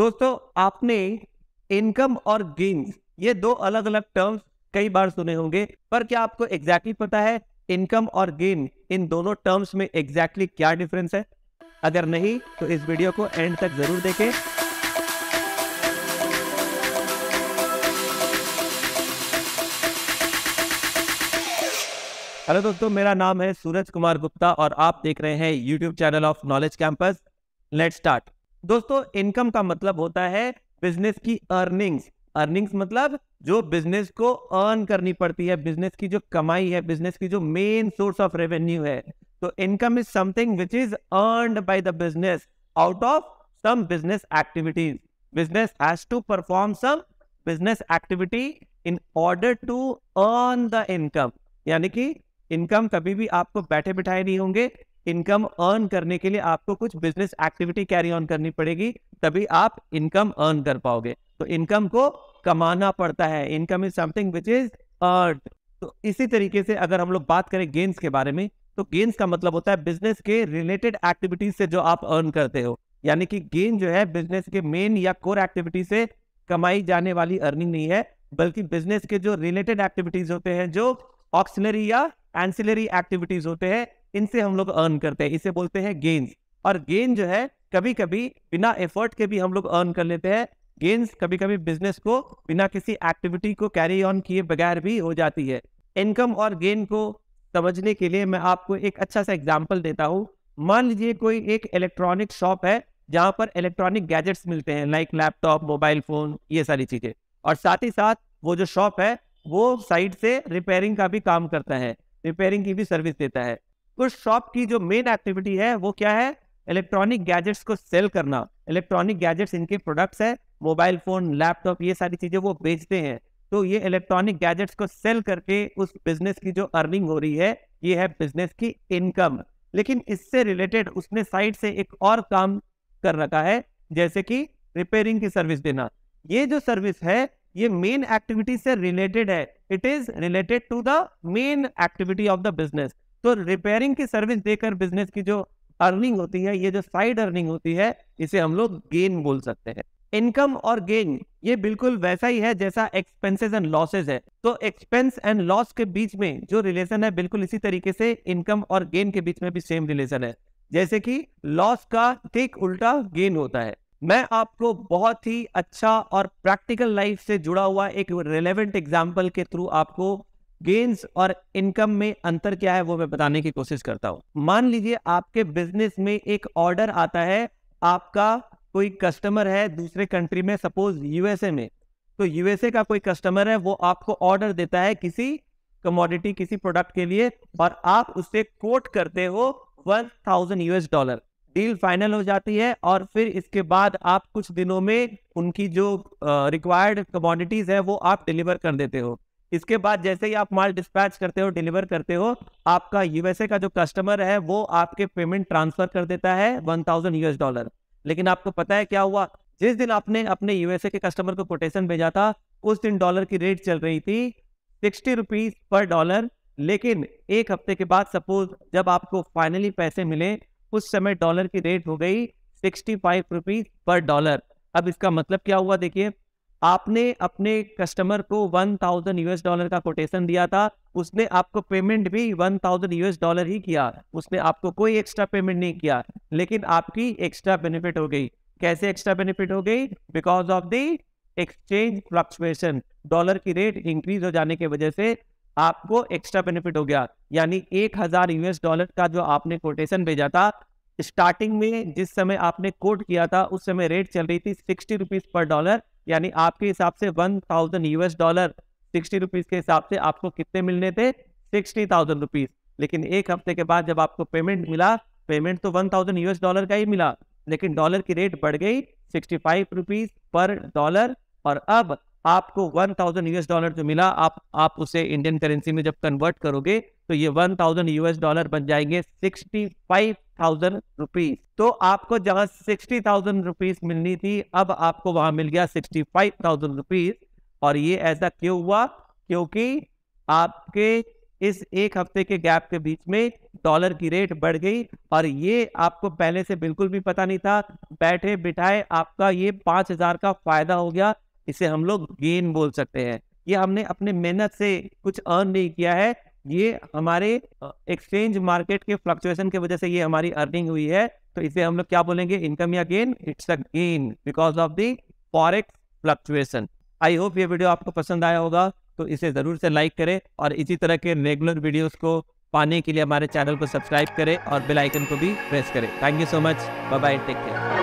दोस्तों आपने इनकम और गेन्स ये दो अलग अलग टर्म्स कई बार सुने होंगे पर क्या आपको एग्जैक्टली exactly पता है इनकम और गेन इन दोनों टर्म्स में एग्जैक्टली exactly क्या डिफरेंस है अगर नहीं तो इस वीडियो को एंड तक जरूर देखें हेलो दोस्तों मेरा नाम है सूरज कुमार गुप्ता और आप देख रहे हैं YouTube channel of knowledge campus let start दोस्तों इनकम का मतलब होता है बिजनेस की अर्निंग्स अर्निंग्स मतलब जो बिजनेस को अर्न करनी पड़ती है बिजनेस की जो कमाई है बिजनेस की जो मेन सोर्स ऑफ रेवेन्यू है तो income is something which is earn by the business out of some business activities business has to perform some business activity in order to earn the income यानी कि income कभी भी आपको बैठे बिठाए नहीं होंगे इनकम अर्न करने के लिए आपको कुछ बिजनेस एक्टिविटी कैरी ऑन करनी पड़ेगी तभी आप इनकम अर्न कर पाओगे तो इनकम को कमाना पड़ता है income is something which is earn तो इसी तरीके से अगर हम लोग बात करें गेंस के बारे में तो गेम्स का मतलब होता है बिजनेस के रिलेटेड एक्टिविटीज से जो आप अर्न करते हो यानी कि गेन जो है बिजनेस के मेन या कोर एक्टिविटी से कमाई जाने वाली अर्निंग नहीं है बल्कि बिजनेस के जो रिलेटेड एक्टिविटीज होते हैं जो ऑक्सिलरी या एंसिलरी एक्टिविटीज होते हैं इनसे हम लोग अर्न करते हैं इसे बोलते हैं गेंस और गेन जो है कभी कभी बिना एफर्ट के भी हम लोग अर्न कर लेते हैं गेंस कभी कभी बिजनेस को बिना किसी एक्टिविटी को कैरी ऑन किए बगैर भी हो जाती है इनकम और गेन को समझने के लिए मैं आपको एक अच्छा सा एग्जाम्पल देता हूँ मान लीजिए कोई एक इलेक्ट्रॉनिक शॉप है जहाँ पर इलेक्ट्रॉनिक गैजेट्स मिलते हैं लाइक लैपटॉप मोबाइल फ़ोन ये सारी चीज़ें और साथ ही साथ वो जो शॉप है वो साइड से रिपेयरिंग का भी काम करता है रिपेयरिंग की भी सर्विस देता है उस शॉप की जो मेन एक्टिविटी है वो क्या है इलेक्ट्रॉनिक गैजेट्स को सेल करना इलेक्ट्रॉनिक गैजेट्स इनके प्रोडक्ट्स है मोबाइल फोन लैपटॉप ये सारी चीजें वो बेचते हैं तो ये इलेक्ट्रॉनिक गैजेट्स को सेल करके उस बिजनेस की जो अर्निंग हो रही है ये है बिजनेस की इनकम लेकिन इससे रिलेटेड उसने साइड से एक और काम कर रखा है जैसे कि रिपेयरिंग की सर्विस देना ये जो सर्विस है ये मेन एक्टिविटी से रिलेटेड है it is related to the main activity of the business तो रिपेयरिंग की सर्विस देकर बिजनेस की जो अर्निंग होती है ये जो साइड अर्निंग होती है इसे हम लोग गेन बोल सकते हैं इनकम और गेन ये बिल्कुल वैसा ही है जैसा एक्सपेंसेस एंड लॉसेस है तो एक्सपेंस एंड लॉस के बीच में जो रिलेशन है बिल्कुल इसी तरीके से इनकम और गेन के बीच में भी सेम रिलेशन है जैसे कि लॉस का ठीक उल्टा गेन होता है मैं आपको बहुत ही अच्छा और प्रैक्टिकल लाइफ से जुड़ा हुआ एक रिलेवेंट एग्जाम्पल के थ्रू आपको गेन्स और इनकम में अंतर क्या है वो मैं बताने की कोशिश करता हूँ मान लीजिए आपके बिजनेस में एक ऑर्डर आता है आपका कोई कस्टमर है दूसरे कंट्री में सपोज यूएसए में तो यूएसए का कोई कस्टमर है वो आपको ऑर्डर देता है किसी कमोडिटी किसी प्रोडक्ट के लिए और आप उससे कोट करते हो one thousand US dollar deal final हो जाती है और फिर इसके बाद आप कुछ दिनों में उनकी जो रिक्वायर्ड कमोडिटीज है वो आप डिलीवर कर देते हो इसके बाद जैसे ही आप माल डिस्पैच करते हो डिलीवर करते हो आपका यूएसए का जो कस्टमर है वो आपके पेमेंट ट्रांसफर कर देता है वन थाउजेंड यूएस डॉलर लेकिन आपको पता है क्या हुआ जिस दिन आपने अपने यूएसए के कस्टमर को कोटेशन भेजा था उस दिन डॉलर की रेट चल रही थी सिक्सटी रुपीज पर डॉलर लेकिन एक हफ्ते के बाद सपोज जब आपको फाइनली पैसे मिले उस समय डॉलर की रेट हो गई sixty five rupees per dollar अब इसका मतलब क्या हुआ देखिए आपने अपने कस्टमर को वन थाउजेंड यूएस डॉलर का कोटेशन दिया था उसने आपको पेमेंट भी वन थाउजेंड यूएस डॉलर ही किया उसने आपको कोई एक्स्ट्रा पेमेंट नहीं किया लेकिन आपकी एक्स्ट्रा बेनिफिट हो गई कैसे एक्स्ट्रा बेनिफिट हो गई because of the exchange fluctuation dollar की रेट इंक्रीज हो जाने की वजह से आपको एक्स्ट्रा बेनिफिट हो गया यानी एक हजार यूएस डॉलर का जो आपने कोटेशन भेजा था स्टार्टिंग में जिस समय आपने कोट किया था उस समय रेट चल रही थी सिक्सटी रुपीज पर डॉलर यानी आपके हिसाब से one thousand US dollar sixty rupees के हिसाब से आपको कितने मिलने थे सिक्सटी थाउजेंड रुपीज लेकिन एक हफ्ते के बाद जब आपको पेमेंट मिला पेमेंट तो वन थाउजेंड यूएस डॉलर का ही मिला लेकिन डॉलर की रेट बढ़ गई sixty five rupees per dollar और अब आपको वन थाउजेंड यूएस डॉलर जो मिला आप आप उसे इंडियन करेंसी में जब कन्वर्ट करोगे तो ये वन थाउजेंड यूएस डॉलर बन जाएंगे सिक्सटी फाइव थाउजेंड रुपीज तो आपको जहां सिक्सटी थाउजेंड रुपीज मिलनी थी अब आपको वहां मिल गया सिक्सटी फाइव थाउजेंड रुपीज और ये ऐसा क्यों हुआ क्योंकि आपके इस एक हफ्ते के गैप के बीच में डॉलर की रेट बढ़ गई और ये आपको पहले से बिल्कुल भी पता नहीं था बैठे बिठाए आपका ये पांच हजार का फायदा हो गया इसे हम लोग गेन बोल सकते हैं ये हमने अपने मेहनत से कुछ अर्न नहीं किया है ये हमारे एक्सचेंज मार्केट के फ्लक्चुएशन की वजह से ये हमारी अर्निंग हुई है तो इसे हम लोग क्या बोलेंगे इनकम या gain it's a gain because of the forex fluctuation I hope ये वीडियो आपको पसंद आया होगा तो इसे ज़रूर से लाइक करें और इसी तरह के रेगुलर वीडियोस को पाने के लिए हमारे चैनल को सब्सक्राइब करें और बेल आइकन को भी प्रेस करें thank you so much bye bye take care